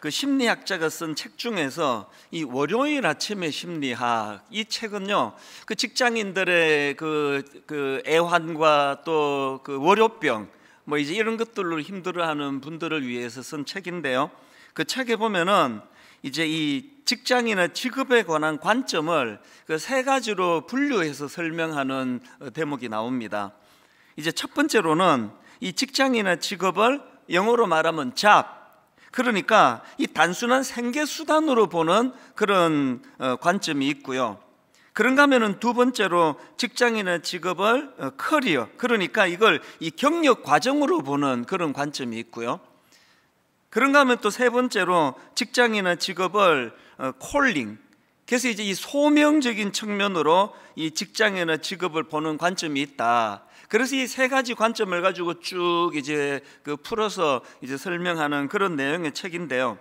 그 심리학자가 쓴 책 중에서 이 월요일 아침의 심리학 이 책은요 그 직장인들의 그, 그 애환과 또 그 월요병 뭐 이제 이런 것들로 힘들어하는 분들을 위해서 쓴 책인데요 그 책에 보면은 이제 이직장이나 직업에 관한 관점을 그 세 가지로 분류해서 설명하는 어, 대목이 나옵니다 이제 첫 번째로는 이직장이나 직업을 영어로 말하면 잡 그러니까 이 단순한 생계 수단으로 보는 그런 어, 관점이 있고요. 그런가 하면두 번째로 직장이나 직업을 어, 커리어 그러니까 이걸 이 경력 과정으로 보는 그런 관점이 있고요. 그런가 하면 또 세 번째로 직장이나 직업을 어, 콜링 그래서 이제 이 소명적인 측면으로 이직장이나 직업을 보는 관점이 있다. 그래서 이 세 가지 관점을 가지고 쭉 이제 그 풀어서 이제 설명하는 그런 내용의 책인데요.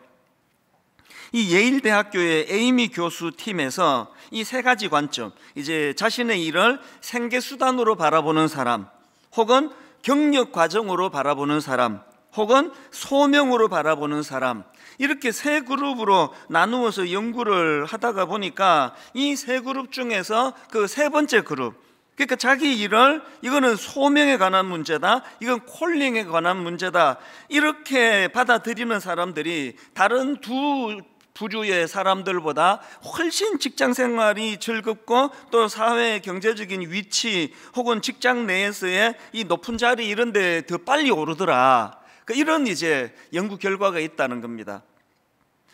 이 예일 대학교의 에이미 교수 팀에서 이 세 가지 관점, 이제 자신의 일을 생계 수단으로 바라보는 사람, 혹은 경력 과정으로 바라보는 사람, 혹은 소명으로 바라보는 사람, 이렇게 세 그룹으로 나누어서 연구를 하다가 보니까 이 세 그룹 중에서 그 세 번째 그룹, 그러니까 자기 일을 이거는 소명에 관한 문제다. 이건 콜링에 관한 문제다. 이렇게 받아들이는 사람들이 다른 두 부류의 사람들보다 훨씬 직장 생활이 즐겁고 또 사회 경제적인 위치 혹은 직장 내에서의 이 높은 자리 이런 데 더 빨리 오르더라. 그러니까 이런 이제 연구 결과가 있다는 겁니다.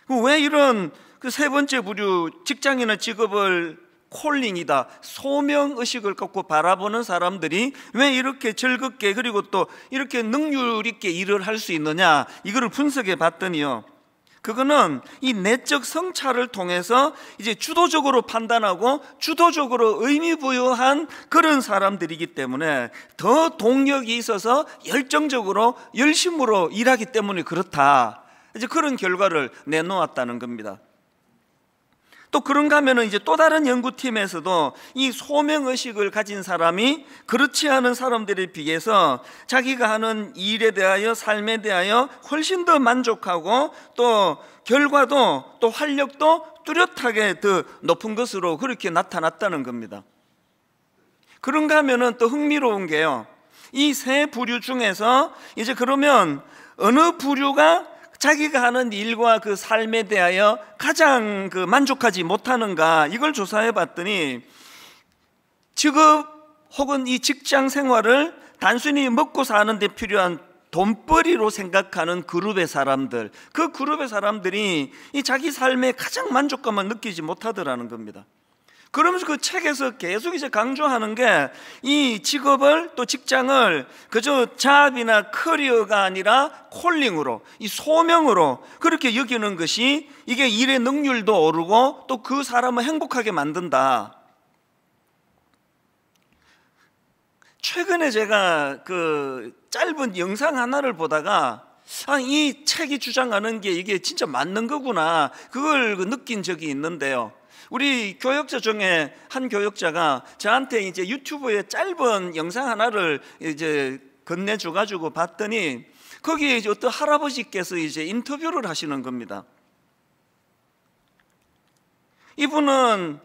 그 왜 이런 그 세 번째 부류 직장이나 직업을 콜링이다 소명 의식을 갖고 바라보는 사람들이 왜 이렇게 즐겁게 그리고 또 이렇게 능률 있게 일을 할 수 있느냐 이거를 분석해 봤더니요. 그거는 이 내적 성찰을 통해서 이제 주도적으로 판단하고 주도적으로 의미 부여한 그런 사람들이기 때문에 더 동력이 있어서 열정적으로 열심으로 일하기 때문에 그렇다. 이제 그런 결과를 내놓았다는 겁니다. 또 그런가 하면 이제 또 다른 연구팀에서도 이 소명의식을 가진 사람이 그렇지 않은 사람들에 비해서 자기가 하는 일에 대하여 삶에 대하여 훨씬 더 만족하고 또 결과도 또 활력도 뚜렷하게 더 높은 것으로 그렇게 나타났다는 겁니다. 그런가 하면또 흥미로운 게요. 이 세 부류 중에서 이제 그러면 어느 부류가 자기가 하는 일과 그 삶에 대하여 가장 그 만족하지 못하는가 이걸 조사해 봤더니 직업 혹은 이 직장 생활을 단순히 먹고 사는 데 필요한 돈벌이로 생각하는 그룹의 사람들 그 그룹의 사람들이 이 자기 삶에 가장 만족감을 느끼지 못하더라는 겁니다 그러면서 그 책에서 계속 이제 강조하는 게 이 직업을 또 직장을 그저 잡이나 커리어가 아니라 콜링으로 이 소명으로 그렇게 여기는 것이 이게 일의 능률도 오르고 또 그 사람을 행복하게 만든다. 최근에 제가 그 짧은 영상 하나를 보다가 아, 이 책이 주장하는 게 이게 진짜 맞는 거구나. 그걸 그 느낀 적이 있는데요. 우리 교역자 중에 한 교역자가 저한테 이제 유튜브에 짧은 영상 하나를 이제 건네줘 가지고 봤더니 거기에 이제 어떤 할아버지께서 이제 인터뷰를 하시는 겁니다. 이분은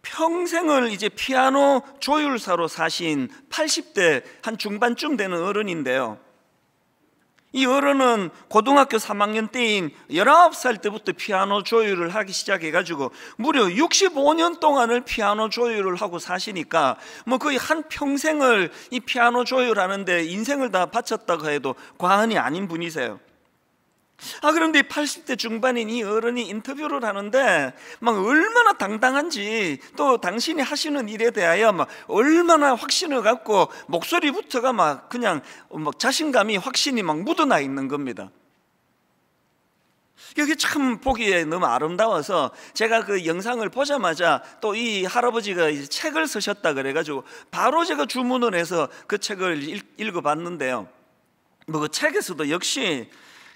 평생을 이제 피아노 조율사로 사신 80대 한 중반쯤 되는 어른인데요. 이 어른은 고등학교 3학년 때인 19살 때부터 피아노 조율을 하기 시작해가지고 무려 65년 동안을 피아노 조율을 하고 사시니까 뭐 거의 한 평생을 이 피아노 조율하는데 인생을 다 바쳤다고 해도 과언이 아닌 분이세요. 아 그런데 80대 중반인 이 어른이 인터뷰를 하는데 막 얼마나 당당한지 또 당신이 하시는 일에 대하여 막 얼마나 확신을 갖고 목소리부터가 막 그냥 막 자신감이 확신이 막 묻어나 있는 겁니다. 여기 참 보기에 너무 아름다워서 제가 그 영상을 보자마자 또 이 할아버지가 책을 쓰셨다 그래가지고 바로 제가 주문을 해서 그 책을 읽, 어봤는데요 뭐 그 책에서도 역시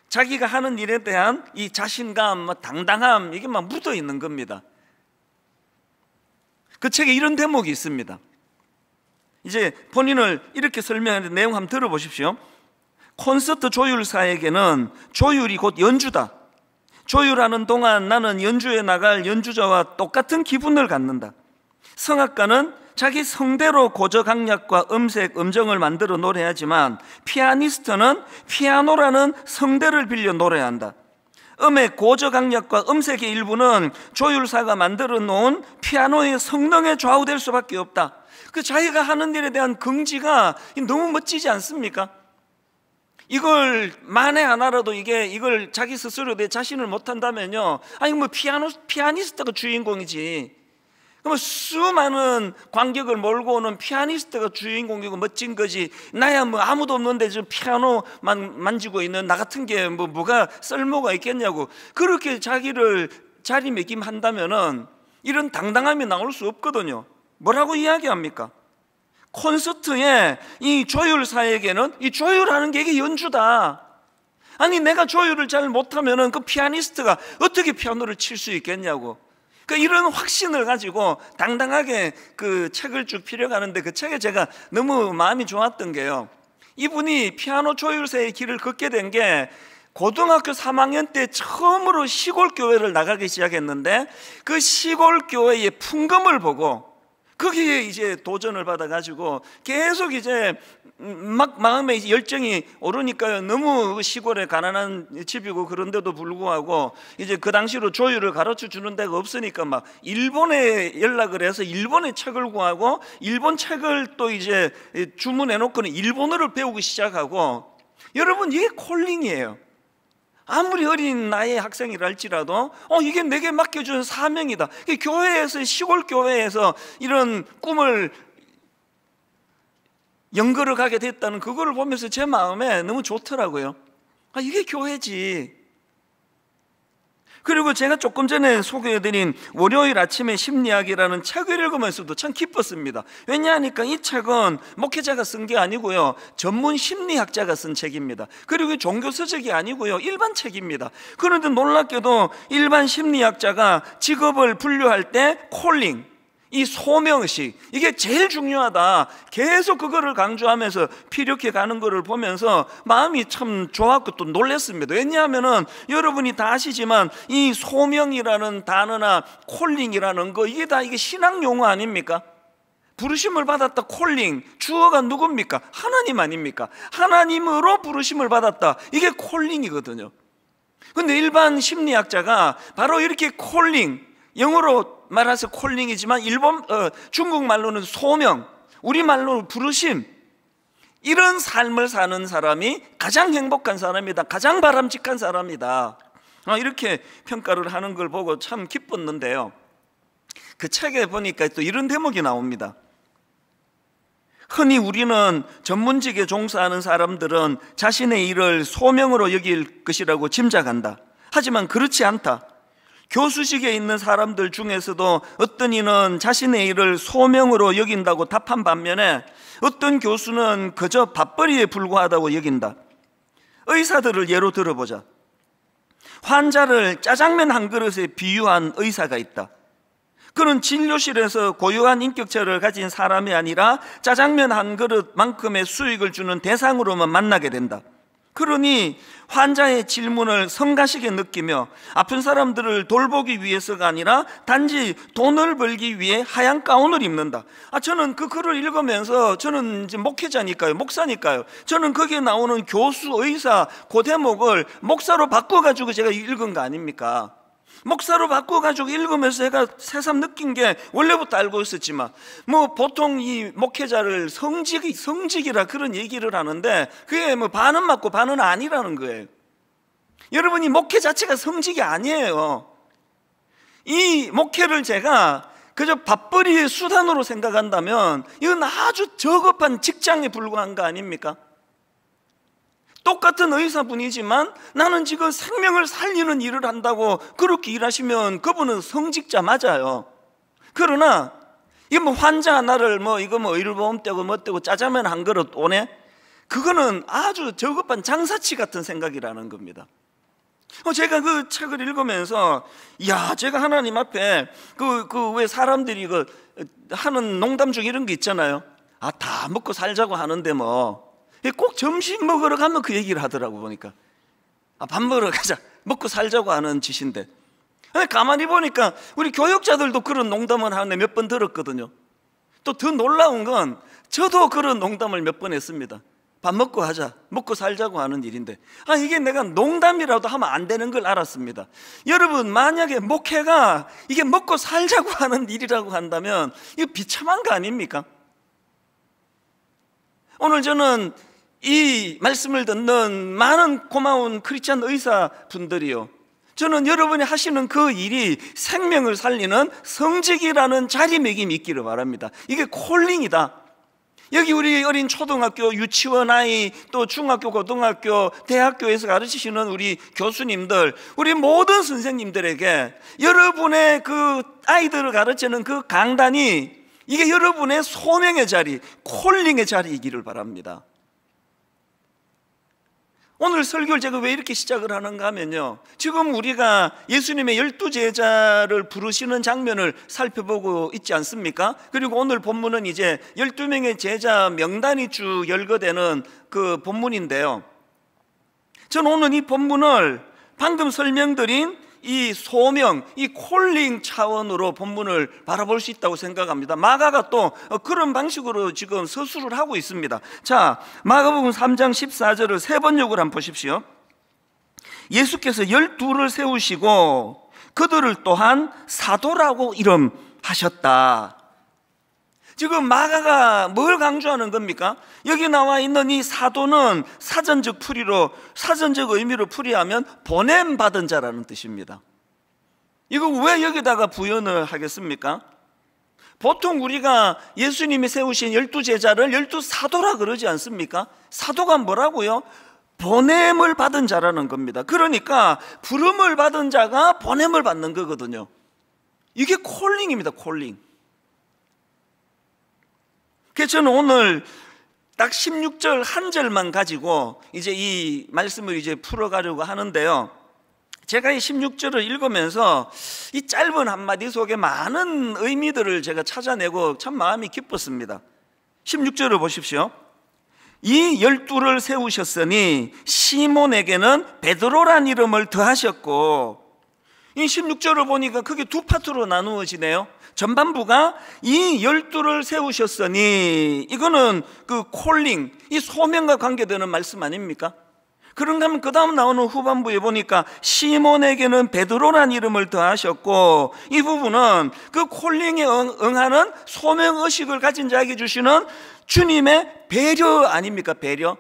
자기가 하는 일에 대한 이 자신감, 당당함 이게 막 묻어 있는 겁니다. 그 책에 이런 대목이 있습니다. 이제 본인을 이렇게 설명하는 내용 한번 들어보십시오. 콘서트 조율사에게는 조율이 곧 연주다. 조율하는 동안 나는 연주에 나갈 연주자와 똑같은 기분을 갖는다. 성악가는 자기 성대로 고저강약과 음색, 음정을 만들어 노래하지만 피아니스트는 피아노라는 성대를 빌려 노래한다. 음의 고저강약과 음색의 일부는 조율사가 만들어 놓은 피아노의 성능에 좌우될 수밖에 없다. 그 자기가 하는 일에 대한 긍지가 너무 멋지지 않습니까? 이걸 만에 하나라도 이게 이걸 자기 스스로 내 자신을 못한다면요. 아니 뭐 피아노 피아니스트가 주인공이지. 그러면 수많은 관객을 몰고 오는 피아니스트가 주인공이고 멋진 거지 나야 뭐 아무도 없는데 지금 피아노만 만지고 있는 나 같은 게 뭐 뭐가 쓸모가 있겠냐고 그렇게 자기를 자리매김한다면은 이런 당당함이 나올 수 없거든요 뭐라고 이야기합니까? 콘서트에 이 조율사에게는 이 조율하는 게 이게 연주다 아니 내가 조율을 잘 못하면은 그 피아니스트가 어떻게 피아노를 칠 수 있겠냐고 그러니까 이런 확신을 가지고 당당하게 그 책을 쭉 필요하는데 그 책에 제가 너무 마음이 좋았던 게요. 이분이 피아노 조율사의 길을 걷게 된 게 고등학교 3학년 때 처음으로 시골 교회를 나가기 시작했는데 그 시골 교회의 풍금을 보고 거기에 이제 도전을 받아가지고 계속 이제 막 마음에 열정이 오르니까요. 너무 그 시골에 가난한 집이고 그런데도 불구하고 이제 그 당시로 조율을 가르쳐 주는 데가 없으니까 막 일본에 연락을 해서 일본의 책을 구하고 일본 책을 또 이제 주문해 놓고는 일본어를 배우기 시작하고 여러분 이게 콜링이에요. 아무리 어린 나이의 학생이랄지라도 어 이게 내게 맡겨준 사명이다. 교회에서 시골 교회에서 이런 꿈을 연결을 가게 됐다는 그거를 보면서 제 마음에 너무 좋더라고요. 아 이게 교회지. 그리고 제가 조금 전에 소개해드린 월요일 아침의 심리학이라는 책을 읽으면서도 참 기뻤습니다. 왜냐하니까 이 책은 목회자가 쓴 게 아니고요. 전문 심리학자가 쓴 책입니다. 그리고 종교서적이 아니고요. 일반 책입니다. 그런데 놀랍게도 일반 심리학자가 직업을 분류할 때 콜링, 이 소명식 이게 제일 중요하다. 계속 그거를 강조하면서 피력해 가는 것을 보면서 마음이 참 좋았고 또 놀랐습니다. 왜냐하면 여러분이 다 아시지만 이 소명이라는 단어나 콜링이라는 거 이게 다 이게 신앙 용어 아닙니까? 부르심을 받았다 콜링 주어가 누굽니까? 하나님 아닙니까? 하나님으로 부르심을 받았다 이게 콜링이거든요. 근데 일반 심리학자가 바로 이렇게 콜링 영어로 말해서 콜링이지만 일본 어, 중국말로는 소명, 우리말로 부르심. 이런 삶을 사는 사람이 가장 행복한 사람이다. 가장 바람직한 사람이다. 어, 이렇게 평가를 하는 걸 보고 참 기뻤는데요. 그 책에 보니까 또 이런 대목이 나옵니다. 흔히 우리는 전문직에 종사하는 사람들은 자신의 일을 소명으로 여길 것이라고 짐작한다. 하지만 그렇지 않다. 교수직에 있는 사람들 중에서도 어떤 이는 자신의 일을 소명으로 여긴다고 답한 반면에 어떤 교수는 그저 밥벌이에 불과하다고 여긴다. 의사들을 예로 들어보자. 환자를 짜장면 한 그릇에 비유한 의사가 있다. 그는 진료실에서 고유한 인격체를 가진 사람이 아니라 짜장면 한 그릇만큼의 수익을 주는 대상으로만 만나게 된다. 그러니 환자의 질문을 성가시게 느끼며 아픈 사람들을 돌보기 위해서가 아니라 단지 돈을 벌기 위해 하얀 가운을 입는다. 아, 저는 그 글을 읽으면서 저는 이제 목회자니까요. 목사니까요. 저는 거기에 나오는 교수, 의사, 그 대목을 목사로 바꿔가지고 제가 읽은 거 아닙니까? 목사로 바꿔가지고 읽으면서 제가 새삼 느낀 게 원래부터 알고 있었지만 뭐 보통 이 목회자를 성직이 성직이라 그런 얘기를 하는데 그게 뭐 반은 맞고 반은 아니라는 거예요. 여러분이 목회 자체가 성직이 아니에요. 이 목회를 제가 그저 밥벌이의 수단으로 생각한다면 이건 아주 저급한 직장에 불과한 거 아닙니까? 똑같은 의사분이지만 나는 지금 생명을 살리는 일을 한다고 그렇게 일하시면 그분은 성직자 맞아요. 그러나 이게 뭐 환자 하나를 뭐 이거 뭐 의료보험 떼고 뭐 떼고 짜장면 한 그릇 오네? 그거는 아주 저급한 장사치 같은 생각이라는 겁니다. 어, 제가 그 책을 읽으면서 야 제가 하나님 앞에 그 그 왜 사람들이 그 하는 농담 중 이런 게 있잖아요. 아 다 먹고 살자고 하는데 뭐 예, 꼭 점심 먹으러 가면 그 얘기를 하더라고 보니까 아, 밥 먹으러 가자 먹고 살자고 하는 짓인데 예, 가만히 보니까 우리 교육자들도 그런 농담을 하는데 몇 번 들었거든요 또 더 놀라운 건 저도 그런 농담을 몇 번 했습니다 밥 먹고 하자 먹고 살자고 하는 일인데 아 이게 내가 농담이라도 하면 안 되는 걸 알았습니다 여러분 만약에 목회가 이게 먹고 살자고 하는 일이라고 한다면 이거 비참한 거 아닙니까? 오늘 저는 이 말씀을 듣는 많은 고마운 크리스천 의사분들이요. 저는 여러분이 하시는 그 일이 생명을 살리는 성직이라는 자리매김이 있기를 바랍니다. 이게 콜링이다. 여기 우리 어린 초등학교, 유치원 아이, 또 중학교, 고등학교, 대학교에서 가르치시는 우리 교수님들, 우리 모든 선생님들에게 여러분의 그 아이들을 가르치는 그 강단이 이게 여러분의 소명의 자리, 콜링의 자리이기를 바랍니다. 오늘 설교를 제가 왜 이렇게 시작을 하는가 하면요. 지금 우리가 예수님의 열두 제자를 부르시는 장면을 살펴보고 있지 않습니까? 그리고 오늘 본문은 이제 열두 명의 제자 명단이 쭉 열거되는 그 본문인데요. 저는 오늘 이 본문을 방금 설명드린 이 소명, 이 콜링 차원으로 본문을 바라볼 수 있다고 생각합니다. 마가가 또 어, 그런 방식으로 지금 서술을 하고 있습니다. 자, 마가복음 3장 14절을 세 번 욕을 한번 보십시오. 예수께서 열두를 세우시고 그들을 또한 사도라고 이름하셨다. 지금 마가가 뭘 강조하는 겁니까? 여기 나와 있는 이 사도는 사전적 풀이로 사전적 의미로 풀이하면 보냄 받은 자라는 뜻입니다. 이거 왜 여기다가 부연을 하겠습니까? 보통 우리가 예수님이 세우신 열두 제자를 열두 사도라 그러지 않습니까? 사도가 뭐라고요? 보냄을 받은 자라는 겁니다. 그러니까 부름을 받은 자가 보냄을 받는 거거든요. 이게 콜링입니다. 콜링. 그래서 저는 오늘 딱 16절 한 절만 가지고 이제 이 말씀을 이제 풀어가려고 하는데요. 제가 이 16절을 읽으면서 이 짧은 한마디 속에 많은 의미들을 제가 찾아내고 참 마음이 기뻤습니다. 16절을 보십시오. 이 열두를 세우셨으니 시몬에게는 베드로란 이름을 더하셨고 이 16절을 보니까 그게 두 파트로 나누어지네요. 전반부가 이 열두를 세우셨으니 이거는 그 콜링, 이 소명과 관계되는 말씀 아닙니까? 그런가 하면 그 다음 나오는 후반부에 보니까 시몬에게는 베드로란 이름을 더하셨고 이 부분은 그 콜링에 응하는 소명의식을 가진 자에게 주시는 주님의 배려 아닙니까? 배려.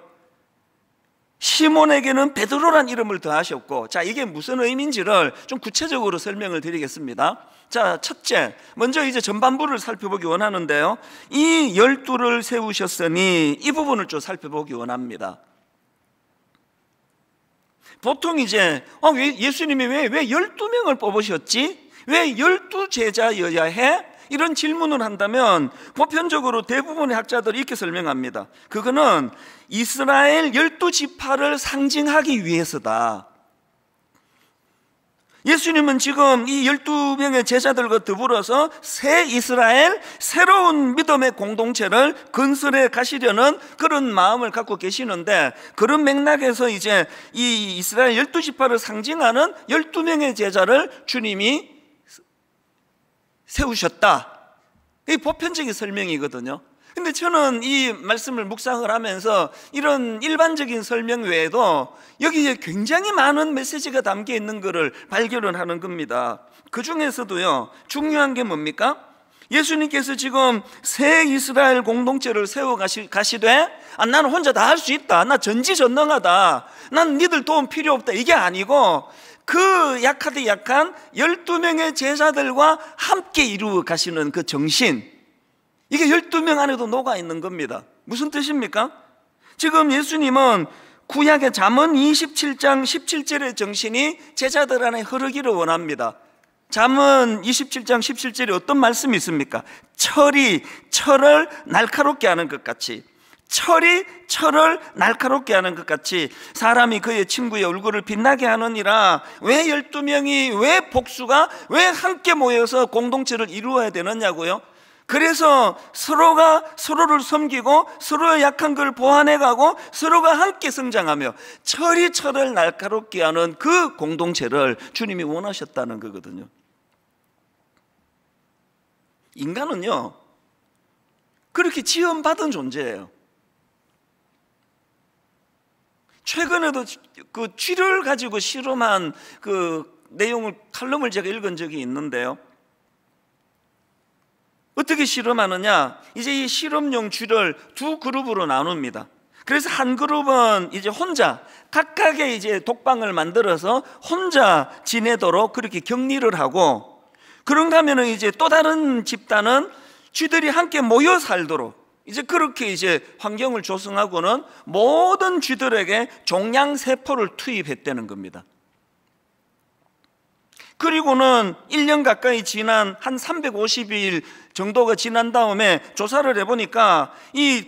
시몬에게는 베드로란 이름을 더하셨고 자 이게 무슨 의미인지를 좀 구체적으로 설명을 드리겠습니다 자 첫째 먼저 이제 전반부를 살펴보기 원하는데요 이 열두를 세우셨으니 이 부분을 좀 살펴보기 원합니다 보통 이제 어, 예수님이 왜, 왜 12명을 뽑으셨지? 왜 12제자여야 해? 이런 질문을 한다면 보편적으로 대부분의 학자들이 이렇게 설명합니다. 그거는 이스라엘 열두 지파를 상징하기 위해서다. 예수님은 지금 이 열두 명의 제자들과 더불어서 새 이스라엘, 새로운 믿음의 공동체를 건설해 가시려는 그런 마음을 갖고 계시는데 그런 맥락에서 이제 이 이스라엘 열두 지파를 상징하는 열두 명의 제자를 주님이 세우셨다. 이 보편적인 설명이거든요. 근데 저는 이 말씀을 묵상을 하면서 이런 일반적인 설명 외에도 여기에 굉장히 많은 메시지가 담겨 있는 것을 발견을 하는 겁니다. 그 중에서도요, 중요한 게 뭡니까? 예수님께서 지금 새 이스라엘 공동체를 세워 가시, 가시되, 아, 나는 혼자 다 할 수 있다. 나 전지전능하다. 난 니들 도움 필요 없다. 이게 아니고, 그 약하디 약한 12명의 제자들과 함께 이루어 가시는 그 정신. 이게 12명 안에도 녹아 있는 겁니다. 무슨 뜻입니까? 지금 예수님은 구약의 잠언 27장 17절의 정신이 제자들 안에 흐르기를 원합니다. 잠언 27장 17절에 어떤 말씀이 있습니까? 철이 철을 날카롭게 하는 것 같이 철이 철을 날카롭게 하는 것 같이 사람이 그의 친구의 얼굴을 빛나게 하느니라 왜 열두 명이왜 복수가 왜 함께 모여서 공동체를 이루어야 되느냐고요 그래서 서로가 서로를 섬기고 서로의 약한 걸 보완해가고 서로가 함께 성장하며 철이 철을 날카롭게 하는 그 공동체를 주님이 원하셨다는 거거든요 인간은요 그렇게 지음받은 존재예요 최근에도 그 쥐를 가지고 실험한 그 내용을 칼럼을 제가 읽은 적이 있는데요. 어떻게 실험하느냐? 이제 이 실험용 쥐를 두 그룹으로 나눕니다. 그래서 한 그룹은 이제 혼자 각각의 이제 독방을 만들어서 혼자 지내도록 그렇게 격리를 하고 그런가 하면은 이제 또 다른 집단은 쥐들이 함께 모여 살도록 이제 그렇게 이제 환경을 조성하고는 모든 쥐들에게 종양 세포를 투입했다는 겁니다. 그리고는 1년 가까이 지난 한 350일 정도가 지난 다음에 조사를 해보니까 이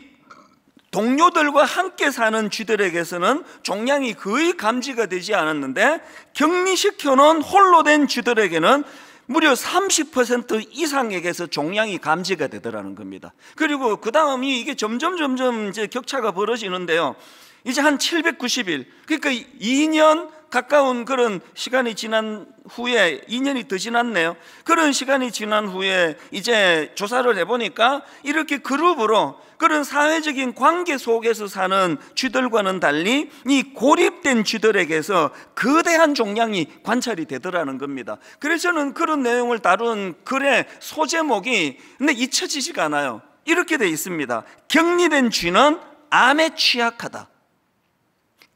동료들과 함께 사는 쥐들에게서는 종양이 거의 감지가 되지 않았는데 격리시켜놓은 홀로 된 쥐들에게는 무려 30% 이상에게서 종양이 감지가 되더라는 겁니다. 그리고 그 다음이 이게 점점 점점 이제 격차가 벌어지는데요. 이제 한 790일, 그러니까 2년 가까운 그런 시간이 지난 후에 2년이 더 지났네요. 그런 시간이 지난 후에 이제 조사를 해보니까 이렇게 그룹으로 그런 사회적인 관계 속에서 사는 쥐들과는 달리 이 고립된 쥐들에게서 거대한 종량이 관찰이 되더라는 겁니다. 그래서 저는 그런 내용을 다룬 글의 소제목이 근데 잊혀지지가 않아요. 이렇게 돼 있습니다. 격리된 쥐는 암에 취약하다.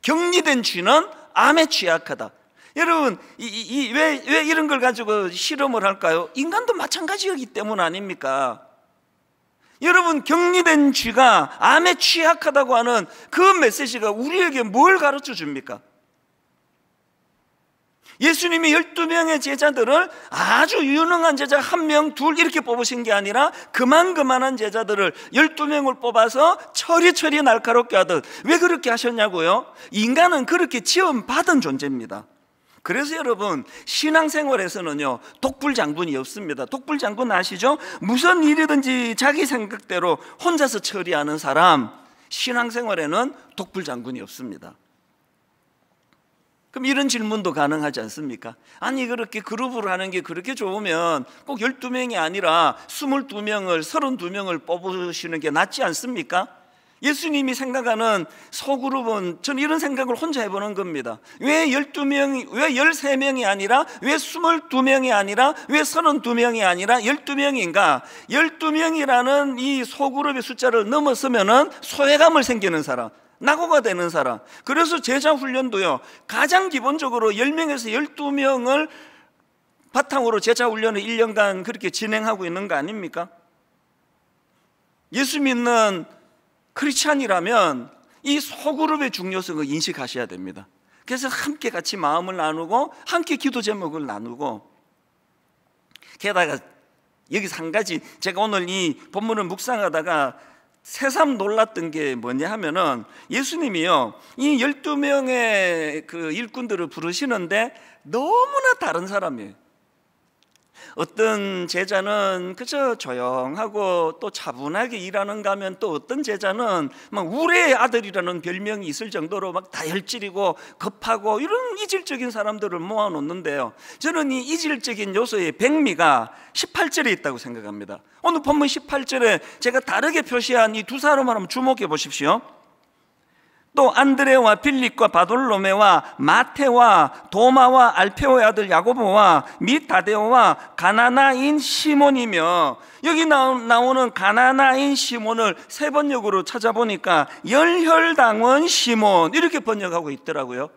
격리된 쥐는 암에 취약하다. 여러분, 이, 이, 왜, 왜 이런 걸 가지고 실험을 할까요? 인간도 마찬가지이기 때문 아닙니까? 여러분, 격리된 쥐가 암에 취약하다고 하는 그 메시지가 우리에게 뭘 가르쳐 줍니까? 예수님이 12명의 제자들을 아주 유능한 제자 한 명, 둘 이렇게 뽑으신 게 아니라 그만그만한 제자들을 12명을 뽑아서 처리처리 날카롭게 하듯 왜 그렇게 하셨냐고요? 인간은 그렇게 지음받은 존재입니다. 그래서 여러분 신앙생활에서는요 독불 장군이 없습니다 독불 장군 아시죠? 무슨 일이든지 자기 생각대로 혼자서 처리하는 사람 신앙생활에는 독불 장군이 없습니다 그럼 이런 질문도 가능하지 않습니까? 아니 그렇게 그룹으로 하는 게 그렇게 좋으면 꼭 12명이 아니라 22명을 32명을 뽑으시는 게 낫지 않습니까? 예수님이 생각하는 소그룹은 저는 이런 생각을 혼자 해보는 겁니다. 왜 12명이, 왜 13명이 아니라, 왜 22명이 아니라, 왜 32명이 아니라 12명인가? 12명이라는 이 소그룹의 숫자를 넘어서면은 소외감을 생기는 사람. 낙오가 되는 사람. 그래서 제자 훈련도요. 가장 기본적으로 10명에서 12명을 바탕으로 제자 훈련을 1년간 그렇게 진행하고 있는 거 아닙니까? 예수 믿는 크리스찬이라면 이 소그룹의 중요성을 인식하셔야 됩니다. 그래서 함께 같이 마음을 나누고 함께 기도 제목을 나누고 게다가 여기서 한 가지 제가 오늘 이 본문을 묵상하다가 새삼 놀랐던 게 뭐냐 하면은 예수님이요 이 열두 명의 그 일꾼들을 부르시는데 너무나 다른 사람이에요. 어떤 제자는 그저 조용하고 또 차분하게 일하는가 하면 또 어떤 제자는 막 우레의 아들이라는 별명이 있을 정도로 막 다혈질이고 급하고 이런 이질적인 사람들을 모아놓는데요. 저는 이 이질적인 요소의 백미가 18절에 있다고 생각합니다. 오늘 본문 18절에 제가 다르게 표시한 이 두 사람을 한번 주목해 보십시오. 또 안드레와 빌립과 바돌로메와 마테와 도마와 알페오의 아들 야고보와 미 다데오와 가나나인 시몬이며 여기 나오는 가나나인 시몬을 세 번역으로 찾아보니까 열혈당원 시몬 이렇게 번역하고 있더라고요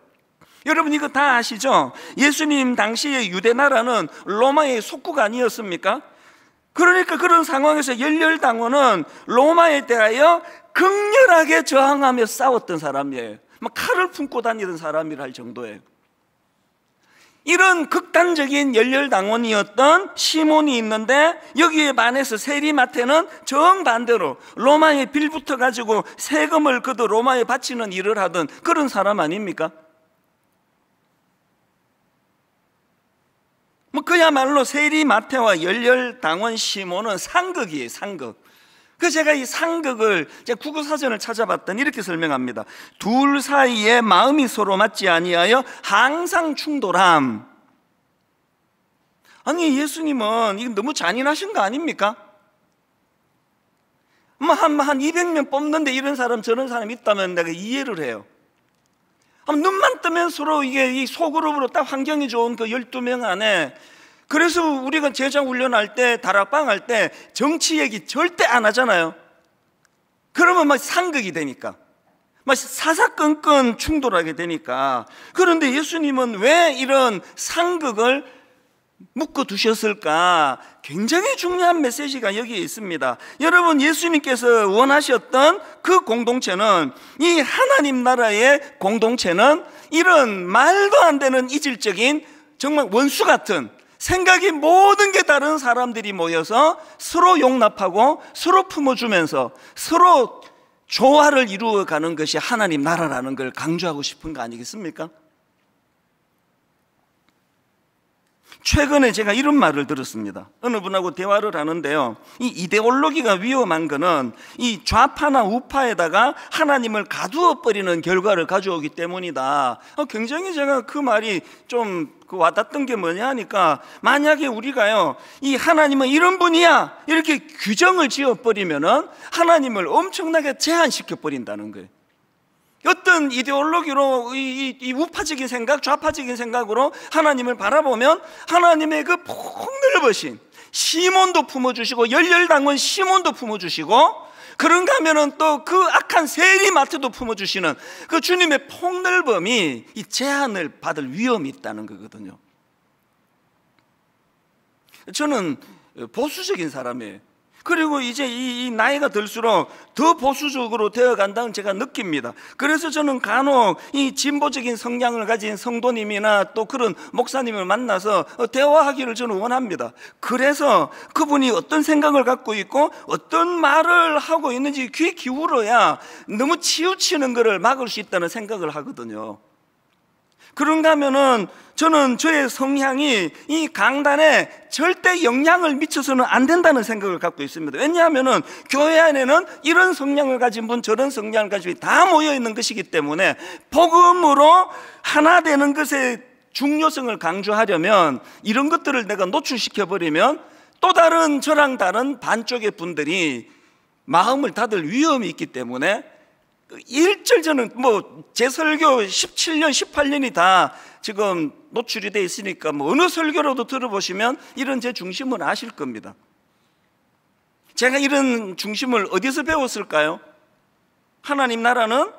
여러분 이거 다 아시죠? 예수님 당시의 유대나라는 로마의 속국 아니었습니까? 그러니까 그런 상황에서 열렬당원은 로마에 대하여 극렬하게 저항하며 싸웠던 사람이에요. 막 칼을 품고 다니던 사람이라할 정도예요. 이런 극단적인 열렬당원이었던 시몬이 있는데 여기에 반해서 세리마테는 정반대로 로마에 빌붙어 가지고 세금을 그도 로마에 바치는 일을 하던 그런 사람 아닙니까? 뭐 그야말로 세리마테와 열렬당원 시몬은 상극이에요 상극 그 제가 이 상극을 제구국사전을 찾아봤더니 이렇게 설명합니다. 둘 사이에 마음이 서로 맞지 아니하여 항상 충돌함. 아니 예수님은 이거 너무 잔인하신 거 아닙니까? 뭐 한, 뭐 한 200명 뽑는데 이런 사람 저런 사람 있다면 내가 이해를 해요. 눈만 뜨면 서로 이게 이 소그룹으로 딱 환경이 좋은 그 12명 안에 그래서 우리가 제자 훈련할 때, 다락방 할때 정치 얘기 절대 안 하잖아요. 그러면 막 상극이 되니까. 막 사사건건 충돌하게 되니까. 그런데 예수님은 왜 이런 상극을 묶어 두셨을까? 굉장히 중요한 메시지가 여기에 있습니다. 여러분, 예수님께서 원하셨던 그 공동체는 이 하나님 나라의 공동체는 이런 말도 안 되는 이질적인 정말 원수 같은 생각이 모든 게 다른 사람들이 모여서 서로 용납하고 서로 품어주면서 서로 조화를 이루어가는 것이 하나님 나라라는 걸 강조하고 싶은 거 아니겠습니까? 최근에 제가 이런 말을 들었습니다. 어느 분하고 대화를 하는데요. 이 이데올로기가 위험한 거는 이 좌파나 우파에다가 하나님을 가두어 버리는 결과를 가져오기 때문이다. 어, 굉장히 제가 그 말이 좀 그 와닿던 게 뭐냐 하니까 만약에 우리가요. 이 하나님은 이런 분이야. 이렇게 규정을 지어 버리면은 하나님을 엄청나게 제한시켜 버린다는 거예요. 어떤 이데올로기로 이, 이, 우파적인 생각, 좌파적인 생각으로 하나님을 바라보면 하나님의 그 폭넓으신 시몬도 품어주시고 열렬당군 시몬도 품어주시고 그런가 하면은 또 그 악한 세리마트도 품어주시는 그 주님의 폭넓음이 이 제한을 받을 위험이 있다는 거거든요. 저는 보수적인 사람이에요. 그리고 이제 이, 이 나이가 들수록 더 보수적으로 되어 간다는 제가 느낍니다. 그래서 저는 간혹 이 진보적인 성향을 가진 성도님이나 또 그런 목사님을 만나서 대화하기를 저는 원합니다. 그래서 그분이 어떤 생각을 갖고 있고 어떤 말을 하고 있는지 귀 기울어야 너무 치우치는 것을 막을 수 있다는 생각을 하거든요. 그런가 하면은 저는 저의 성향이 이 강단에 절대 영향을 미쳐서는 안 된다는 생각을 갖고 있습니다. 왜냐하면은 교회 안에는 이런 성향을 가진 분, 저런 성향을 가진 분다 모여 있는 것이기 때문에 복음으로 하나 되는 것의 중요성을 강조하려면 이런 것들을 내가 노출시켜 버리면 또 다른 저랑 다른 반쪽의 분들이 마음을 닫을 위험이 있기 때문에 일절 저는 뭐 제 설교 17년, 18년이 다 지금 노출이 돼 있으니까 뭐 어느 설교라도 들어보시면 이런 제 중심을 아실 겁니다. 제가 이런 중심을 어디서 배웠을까요? 하나님 나라는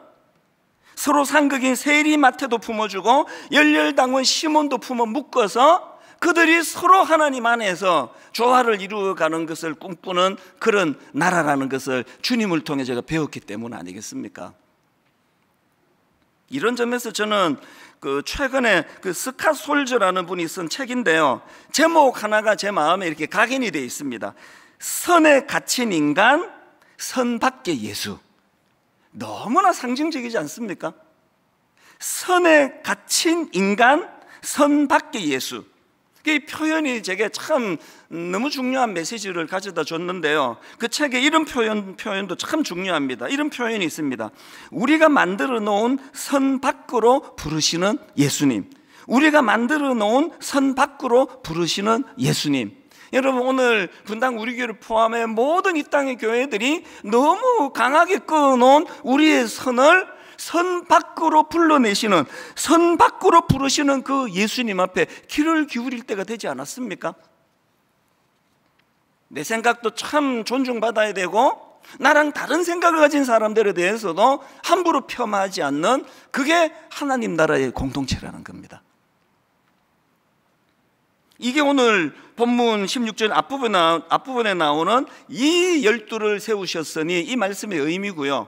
서로 상극인 세리마태도 품어주고 열렬당원 시몬도 품어 묶어서 그들이 서로 하나님 안에서 조화를 이루어가는 것을 꿈꾸는 그런 나라라는 것을 주님을 통해 제가 배웠기 때문 아니겠습니까? 이런 점에서 저는 그 최근에 그 스카솔즈라는 분이 쓴 책인데요. 제목 하나가 제 마음에 이렇게 각인이 되어 있습니다. 선에 갇힌 인간, 선 밖의 예수. 너무나 상징적이지 않습니까? 선에 갇힌 인간, 선 밖의 예수. 이 표현이 제게 참 너무 중요한 메시지를 가져다 줬는데요. 그 책에 이런 표현, 표현도 참 중요합니다. 이런 표현이 있습니다. 우리가 만들어 놓은 선 밖으로 부르시는 예수님. 우리가 만들어 놓은 선 밖으로 부르시는 예수님. 여러분 오늘 분당 우리 교회를 포함해 모든 이 땅의 교회들이 너무 강하게 끊어놓은 우리의 선을 선 밖으로 불러내시는 선 밖으로 부르시는 그 예수님 앞에 귀를 기울일 때가 되지 않았습니까? 내 생각도 참 존중받아야 되고 나랑 다른 생각을 가진 사람들에 대해서도 함부로 폄하하지 않는 그게 하나님 나라의 공동체라는 겁니다. 이게 오늘 본문 16절 앞부분에 나오는 이 열두를 세우셨으니 이 말씀의 의미고요.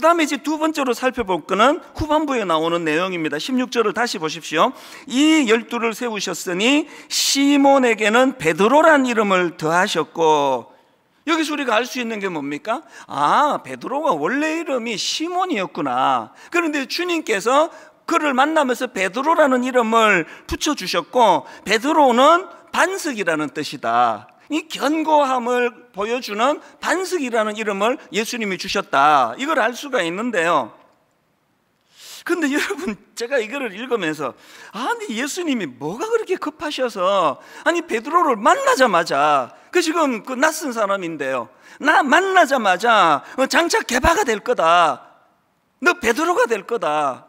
그 다음에 이제 두 번째로 살펴볼 거는 후반부에 나오는 내용입니다. 16절을 다시 보십시오. 이 열두를 세우셨으니 시몬에게는 베드로란 이름을 더하셨고 여기서 우리가 알 수 있는 게 뭡니까? 아, 베드로가 원래 이름이 시몬이었구나. 그런데 주님께서 그를 만나면서 베드로라는 이름을 붙여주셨고 베드로는 반석이라는 뜻이다. 이 견고함을 보여주는 반석이라는 이름을 예수님이 주셨다. 이걸 알 수가 있는데요. 근데 여러분 제가 이거를 읽으면서 아니 예수님이 뭐가 그렇게 급하셔서 아니 베드로를 만나자마자 그 지금 그 낯선 사람인데요 나 만나자마자 어, 장차 개바가 될 거다 너 베드로가 될 거다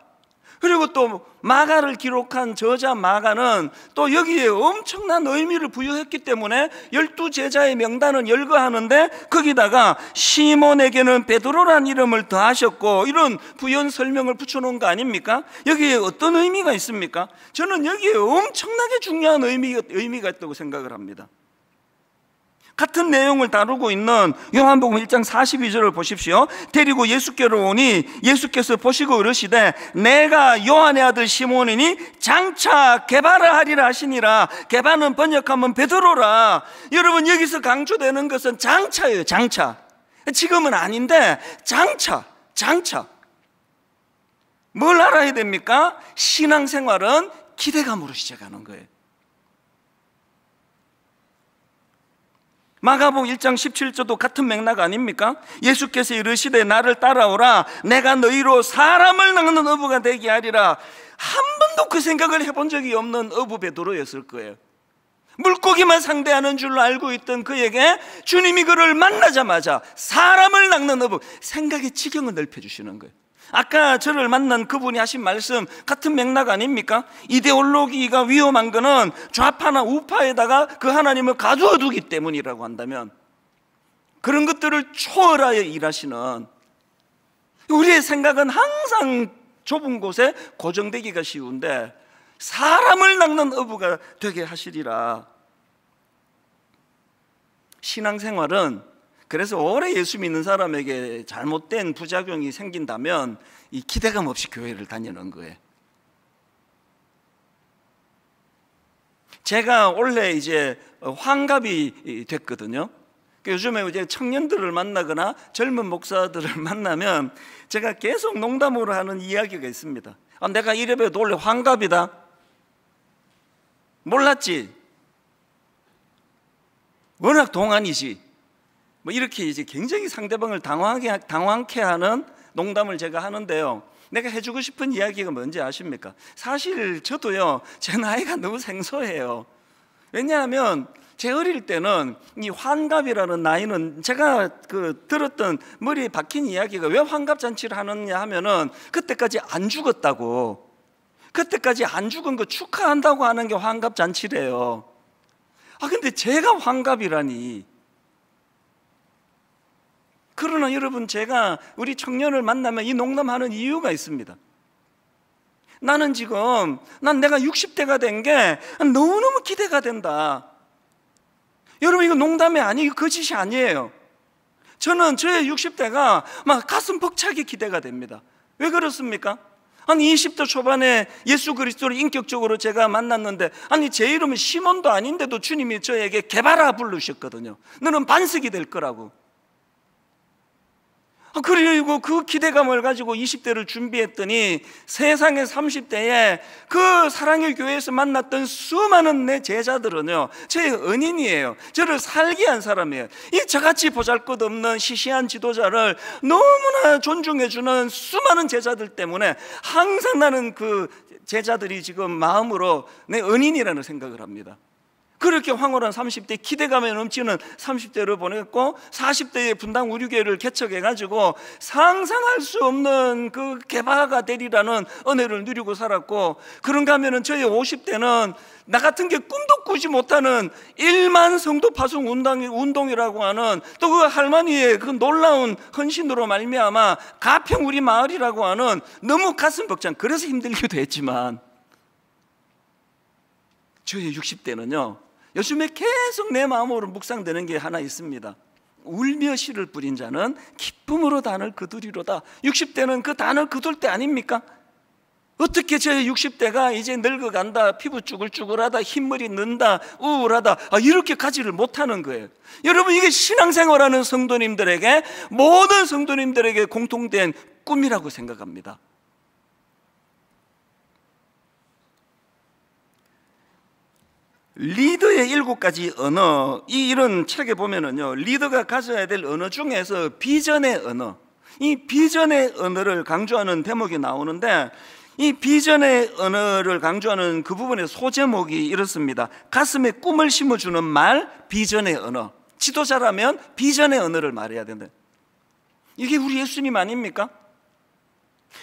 그리고 또 마가를 기록한 저자 마가는 또 여기에 엄청난 의미를 부여했기 때문에 열두 제자의 명단은 열거하는데 거기다가 시몬에게는 베드로란 이름을 더하셨고 이런 부연 설명을 붙여놓은 거 아닙니까? 여기에 어떤 의미가 있습니까? 저는 여기에 엄청나게 중요한 의미, 의미가 있다고 생각을 합니다. 같은 내용을 다루고 있는 요한복음 1장 42절을 보십시오. 데리고 예수께로 오니 예수께서 보시고 이르시되 내가 요한의 아들 시몬이니 장차 개발을 하리라 하시니라. 개발은 번역하면 베드로라. 여러분 여기서 강조되는 것은 장차예요. 장차. 지금은 아닌데 장차. 장차. 뭘 알아야 됩니까? 신앙생활은 기대감으로 시작하는 거예요. 마가복 1장 17절도 같은 맥락 아닙니까? 예수께서 이르시되 나를 따라오라 내가 너희로 사람을 낚는 어부가 되게 하리라 한 번도 그 생각을 해본 적이 없는 어부 베드로였을 거예요 물고기만 상대하는 줄로 알고 있던 그에게 주님이 그를 만나자마자 사람을 낚는 어부 생각의 지경을 넓혀주시는 거예요 아까 저를 만난 그분이 하신 말씀 같은 맥락 아닙니까? 이데올로기가 위험한 거는 좌파나 우파에다가 그 하나님을 가두어 두기 때문이라고 한다면 그런 것들을 초월하여 일하시는 우리의 생각은 항상 좁은 곳에 고정되기가 쉬운데 사람을 낚는 어부가 되게 하시리라. 신앙생활은 그래서 오래 예수 믿는 사람에게 잘못된 부작용이 생긴다면 이 기대감 없이 교회를 다니는 거예요. 제가 원래 이제 환갑이 됐거든요. 그 요즘에 이제 청년들을 만나거나 젊은 목사들을 만나면 제가 계속 농담으로 하는 이야기가 있습니다. 아, 내가 이래봬도 원래 환갑이다. 몰랐지? 워낙 동안이지. 뭐 이렇게 이제 굉장히 상대방을 당황하게 당황케 하는 농담을 제가 하는데요. 내가 해주고 싶은 이야기가 뭔지 아십니까? 사실 저도요 제 나이가 너무 생소해요. 왜냐하면 제 어릴 때는 이 환갑이라는 나이는 제가 그 들었던 머리에 박힌 이야기가 왜 환갑 잔치를 하느냐 하면은 그때까지 안 죽었다고 그때까지 안 죽은 거 축하한다고 하는 게 환갑 잔치래요. 아 근데 제가 환갑이라니 그러나 여러분 제가 우리 청년을 만나면 이 농담하는 이유가 있습니다. 나는 지금 난 내가 60대가 된 게 너무너무 기대가 된다. 여러분 이거 농담이 아니고 거짓이 그 아니에요. 저는 저의 60대가 막 가슴 벅차게 기대가 됩니다. 왜 그렇습니까? 아 20대 초반에 예수 그리스도를 인격적으로 제가 만났는데 아니 제 이름은 시몬도 아닌데도 주님이 저에게 개발아 부르셨거든요. 너는 반석이 될 거라고. 아, 그리고 그 기대감을 가지고 20대를 준비했더니 세상에 30대에 그 사랑의 교회에서 만났던 수많은 내 제자들은요, 제 은인이에요. 저를 살게 한 사람이에요. 이 저같이 보잘 것 없는 시시한 지도자를 너무나 존중해주는 수많은 제자들 때문에 항상 나는 그 제자들이 지금 마음으로 내 은인이라는 생각을 합니다. 그렇게 황홀한 30대 기대감에 넘치는 30대를 보냈고 4 0대의 분당 우류계를 개척해가지고 상상할 수 없는 그 개바가 되리라는 은혜를 누리고 살았고 그런가 하면 저의 50대는 나 같은 게 꿈도 꾸지 못하는 일만 성도 파송 운동이라고 하는 또 그 할머니의 그 놀라운 헌신으로 말미암아 가평 우리 마을이라고 하는 너무 가슴 벅찬 그래서 힘들기도 했지만 저의 60대는요 요즘에 계속 내 마음으로 묵상되는 게 하나 있습니다. 울며 씨를 뿌린 자는 기쁨으로 단을 그들이로다. 60대는 그 단을 그둘 때 아닙니까? 어떻게 저 60대가 이제 늙어간다, 피부 쭈글쭈글하다, 흰물이 는다, 우울하다, 아, 이렇게 가지를 못하는 거예요. 여러분, 이게 신앙생활하는 성도님들에게, 모든 성도님들에게 공통된 꿈이라고 생각합니다. 리더의 일곱 가지 언어 이 이런 책에 보면은요 리더가 가져야 될 언어 중에서 비전의 언어 이 비전의 언어를 강조하는 대목이 나오는데 이 비전의 언어를 강조하는 그 부분의 소제목이 이렇습니다 가슴에 꿈을 심어주는 말 비전의 언어 지도자라면 비전의 언어를 말해야 된다 이게 우리 예수님 아닙니까?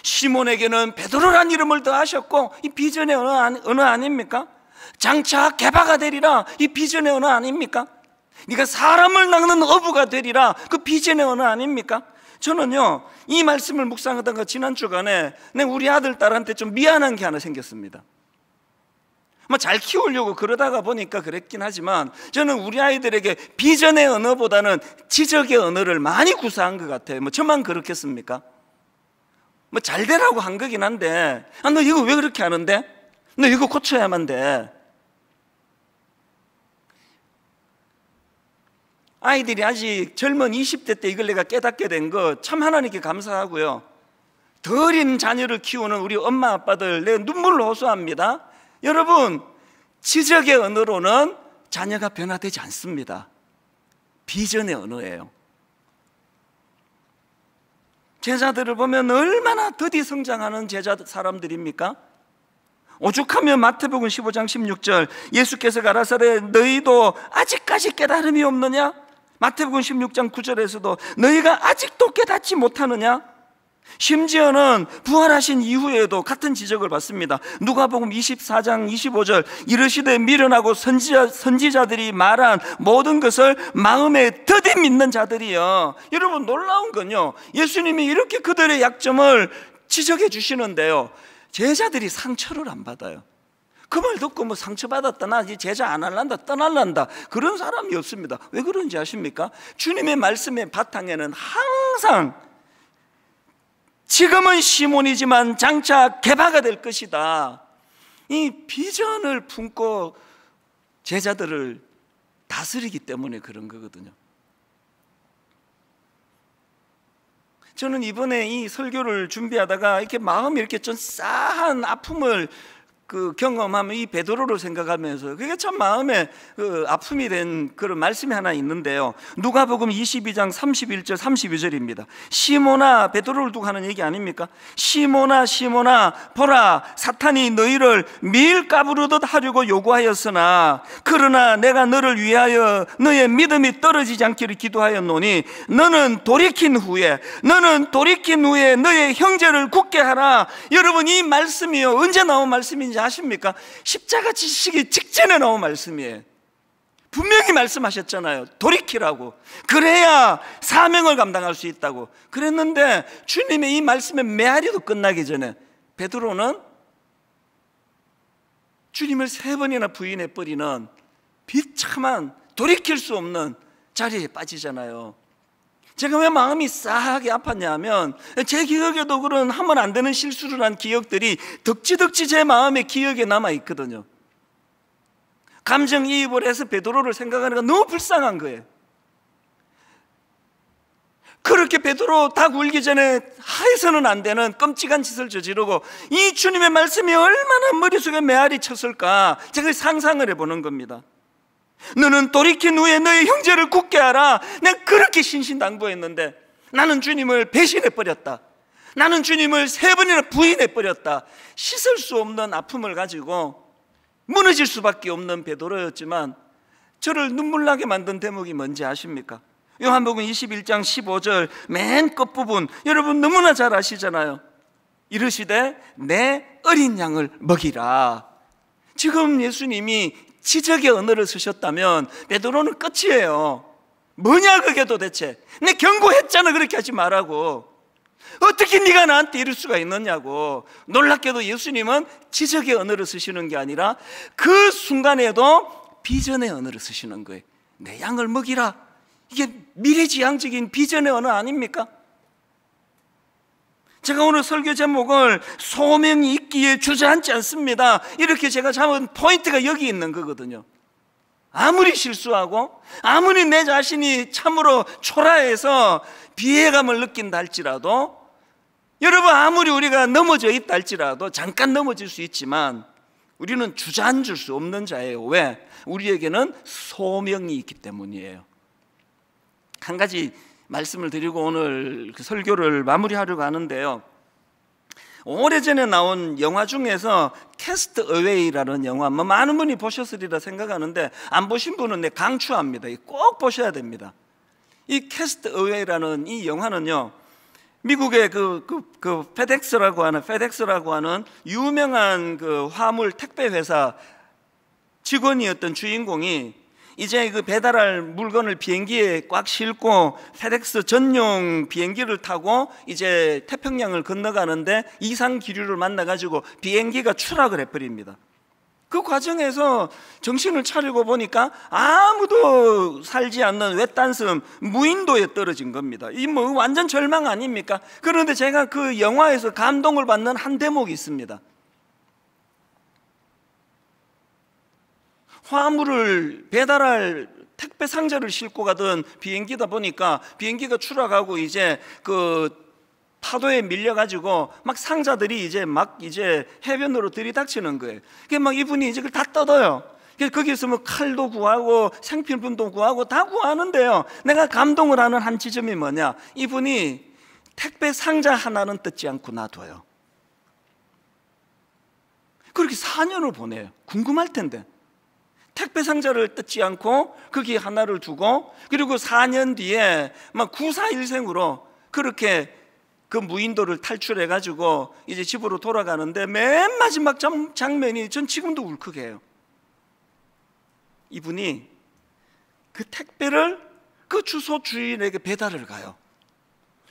시몬에게는 베드로란 이름을 더하셨고 이 비전의 언어, 언어 아닙니까? 장차 개바가 되리라 이 비전의 언어 아닙니까? 네가 그러니까 사람을 낚는 어부가 되리라 그 비전의 언어 아닙니까? 저는요 이 말씀을 묵상하다가 지난 주간에 내 우리 아들 딸한테 좀 미안한 게 하나 생겼습니다. 뭐 잘 키우려고 그러다가 보니까 그랬긴 하지만 저는 우리 아이들에게 비전의 언어보다는 지적의 언어를 많이 구사한 것 같아요. 뭐 저만 그렇겠습니까? 뭐 잘 되라고 한 거긴 한데, 아, 너 이거 왜 그렇게 하는데? 너 이거 고쳐야만 돼. 아이들이 아직 젊은 20대 때 이걸 내가 깨닫게 된 거 참 하나님께 감사하고요. 더 어린 자녀를 키우는 우리 엄마 아빠들 내 눈물로 호소합니다. 여러분, 지적의 언어로는 자녀가 변화되지 않습니다. 비전의 언어예요. 제자들을 보면 얼마나 더디 성장하는 제자 사람들입니까? 오죽하면 마태복음 15장 16절 예수께서 가라사대 너희도 아직까지 깨달음이 없느냐? 마태복음 16장 9절에서도 너희가 아직도 깨닫지 못하느냐? 심지어는 부활하신 이후에도 같은 지적을 받습니다. 누가복음 24장 25절 이르시되 미련하고 선지자, 선지자들이 말한 모든 것을 마음에 더디 믿는 자들이여. 여러분 놀라운 건요. 예수님이 이렇게 그들의 약점을 지적해 주시는데요. 제자들이 상처를 안 받아요. 그말 듣고 뭐 상처받았다 나 이제 제자 안 할란다 떠날란다 그런 사람이 없습니다 왜 그런지 아십니까? 주님의 말씀의 바탕에는 항상 지금은 시몬이지만 장차 개바가 될 것이다 이 비전을 품고 제자들을 다스리기 때문에 그런 거거든요 저는 이번에 이 설교를 준비하다가 이렇게 마음이 이렇게 좀 싸한 아픔을 그 경험하면 이 베드로를 생각하면서 그게 참 마음에 그 아픔이 된 그런 말씀이 하나 있는데요. 누가복음 22장 31절 32절입니다. 시모나 베드로를 두고 하는 얘기 아닙니까? 시모나 시모나 보라 사탄이 너희를 밀가부르듯 하려고 요구하였으나 그러나 내가 너를 위하여 너의 믿음이 떨어지지 않기를 기도하였노니 너는 돌이킨 후에 너는 돌이킨 후에 너의 형제를 굳게 하라. 여러분 이 말씀이요 언제 나온 말씀인지 아십니까? 십자가 지식이 직전에 나온 말씀이에요. 분명히 말씀하셨잖아요. 돌이키라고. 그래야 사명을 감당할 수 있다고. 그랬는데 주님의 이 말씀의 메아리도 끝나기 전에 베드로는 주님을 세 번이나 부인해 버리는 비참한 돌이킬 수 없는 자리에 빠지잖아요. 제가 왜 마음이 싸하게 아팠냐면 제 기억에도 그런 하면 안 되는 실수를 한 기억들이 덕지덕지 제 마음의 기억에 남아 있거든요. 감정이입을 해서 베드로를 생각하는 건 너무 불쌍한 거예요. 그렇게 베드로 다 굴기 전에 하에서는 안 되는 끔찍한 짓을 저지르고 이 주님의 말씀이 얼마나 머릿속에 메아리 쳤을까 제가 상상을 해보는 겁니다. 너는 돌이킨 후에 너의 형제를 굳게 하라. 내가 그렇게 신신당부했는데 나는 주님을 배신해 버렸다. 나는 주님을 세 번이나 부인해 버렸다. 씻을 수 없는 아픔을 가지고 무너질 수밖에 없는 베드로였지만 저를 눈물 나게 만든 대목이 뭔지 아십니까? 요한복음 21장 15절 맨 끝부분 여러분 너무나 잘 아시잖아요. 이르시되 내 어린 양을 먹이라. 지금 예수님이 지적의 언어를 쓰셨다면 베드로는 끝이에요. 뭐냐 그게 도대체? 내 경고했잖아 그렇게 하지 말라고. 어떻게 네가 나한테 이럴 수가 있느냐고. 놀랍게도 예수님은 지적의 언어를 쓰시는 게 아니라 그 순간에도 비전의 언어를 쓰시는 거예요. 내 양을 먹이라. 이게 미래지향적인 비전의 언어 아닙니까? 제가 오늘 설교 제목을 소명이 있기에 주저앉지 않습니다. 이렇게 제가 잡은 포인트가 여기 있는 거거든요. 아무리 실수하고 아무리 내 자신이 참으로 초라해서 비애감을 느낀다 할지라도 여러분 아무리 우리가 넘어져 있다 할지라도 잠깐 넘어질 수 있지만 우리는 주저앉을 수 없는 자예요. 왜? 우리에게는 소명이 있기 때문이에요. 한 가지 말씀을 드리고 오늘 그 설교를 마무리하려고 하는데요. 오래전에 나온 영화 중에서 캐스트 어웨이라는 영화 뭐 많은 분이 보셨으리라 생각하는데 안 보신 분은 내 네, 강추합니다. 꼭 보셔야 됩니다. 이 캐스트 어웨이라는 이 영화는요. 미국의 그, 그, 그 페덱스라고 하는 페덱스라고 하는 유명한 그 화물 택배 회사 직원이었던 주인공이 이제 그 배달할 물건을 비행기에 꽉 싣고 페덱스 전용 비행기를 타고 이제 태평양을 건너가는데 이상 기류를 만나 가지고 비행기가 추락을 해버립니다. 그 과정에서 정신을 차리고 보니까 아무도 살지 않는 외딴섬 무인도에 떨어진 겁니다. 이 뭐 완전 절망 아닙니까? 그런데 제가 그 영화에서 감동을 받는 한 대목이 있습니다. 화물을 배달할 택배 상자를 싣고 가던 비행기다 보니까 비행기가 추락하고 이제 그 파도에 밀려가지고 막 상자들이 이제 막 이제 해변으로 들이닥치는 거예요. 그막 이분이 이제 그걸 다 뜯어요. 거기서 뭐 칼도 구하고 생필품도 구하고 다 구하는데요. 내가 감동을 하는 한 지점이 뭐냐? 이분이 택배 상자 하나는 뜯지 않고 놔둬요. 그렇게 4년을 보내요. 궁금할 텐데. 택배 상자를 뜯지 않고 거기 그 하나를 두고 그리고 4년 뒤에 막 구사일생으로 그렇게 그 무인도를 탈출해 가지고 이제 집으로 돌아가는데 맨 마지막 장면이 전 지금도 울컥해요. 이분이 그 택배를 그 주소 주인에게 배달을 가요.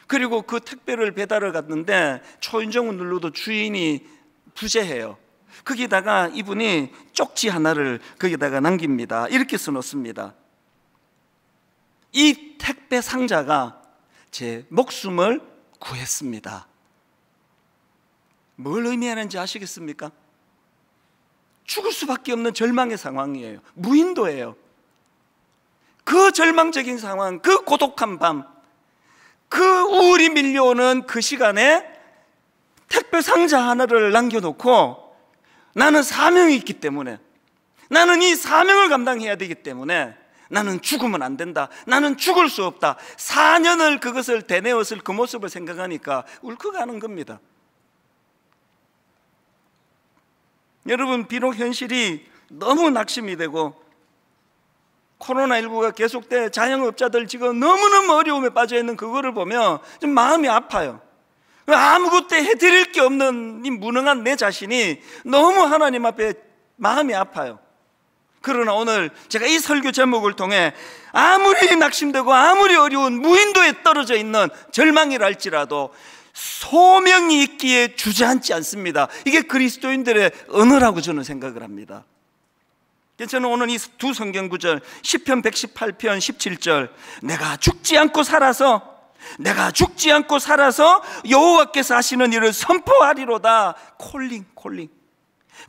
그리고 그 택배를 배달을 갔는데 초인종을 눌러도 주인이 부재해요. 거기다가 이분이 쪽지 하나를 거기다가 남깁니다. 이렇게 써놓습니다. 이 택배 상자가 제 목숨을 구했습니다. 뭘 의미하는지 아시겠습니까? 죽을 수밖에 없는 절망의 상황이에요. 무인도예요. 그 절망적인 상황, 그 고독한 밤, 그 우울이 밀려오는 그 시간에 택배 상자 하나를 남겨놓고 나는 사명이 있기 때문에 나는 이 사명을 감당해야 되기 때문에 나는 죽으면 안 된다. 나는 죽을 수 없다. 4년을 그것을 대내었을그 모습을 생각하니까 울컥하는 겁니다. 여러분, 비록 현실이 너무 낙심이 되고 코로나19가 계속돼 자영업자들 지금 너무너무 어려움에 빠져 있는 그거를 보면 좀 마음이 아파요. 아무것도 해드릴 게 없는 이 무능한 내 자신이 너무 하나님 앞에 마음이 아파요. 그러나 오늘 제가 이 설교 제목을 통해 아무리 낙심되고 아무리 어려운 무인도에 떨어져 있는 절망이랄지라도 소명이 있기에 주저앉지 않습니다. 이게 그리스도인들의 언어라고 저는 생각을 합니다. 저는 오늘 이 두 성경 구절 10편 118편 17절 내가 죽지 않고 살아서 내가 죽지 않고 살아서 여호와께서 하시는 일을 선포하리로다. 콜링, 콜링.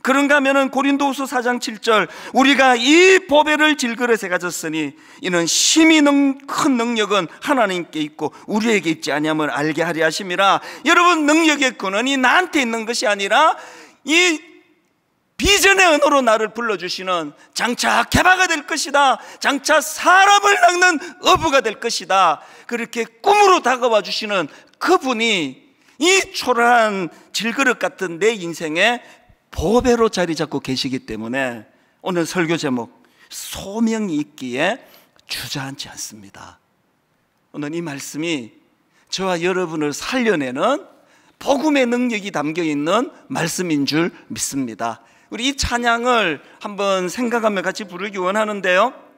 그런가 하면 고린도후서 4장 7절 우리가 이 보배를 질그릇에 가졌으니 이는 심히 큰 능력은 하나님께 있고 우리에게 있지 않니면 알게 하리 하심이라. 여러분 능력의 근원이 나한테 있는 것이 아니라 이 비전의 은어로 나를 불러주시는 장차 개바가 될 것이다. 장차 사람을 낚는 어부가 될 것이다. 그렇게 꿈으로 다가와 주시는 그분이 이 초라한 질그릇 같은 내 인생에 보배로 자리 잡고 계시기 때문에 오늘 설교 제목 소명이 있기에 주저앉지 않습니다. 오늘 이 말씀이 저와 여러분을 살려내는 복음의 능력이 담겨 있는 말씀인 줄 믿습니다. 우리 이 찬양을 한번 생각하며 같이 부르기 원하는데요.